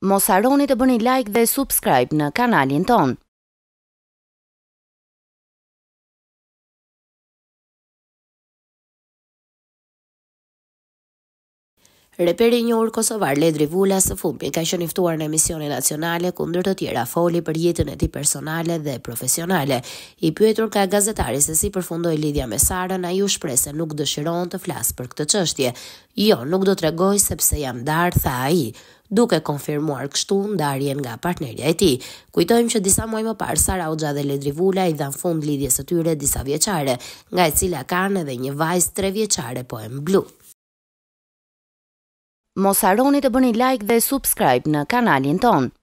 mos aroni të bëni like dhe subscribe në kanalin ton. Reperi një urë Kosovar, Ledri Vula, së fundi, ka që niftuar në emisioni nacionale, ku ndër të tjera foli për jetën e ti personale dhe profesionale. I pyetur ka gazetari se si përfundoj lidhja me Sarën, a ju shprese nuk dëshiron të flasë për këtë qështje. Jo, nuk do të regoj sepse jam darë, tha a i duke konfirmuar kështu ndarjen nga partnerja e tij. Kujtojmë që disa muaj më parë Sara Oxha dhe Ledri Vula i dhan fund lidhjes së tyre disa vjeçare, nga e cila kanë edhe një vajzë 3 vjeçare po e mblu. Mos harroni të bëni like dhe subscribe në kanalin tonë.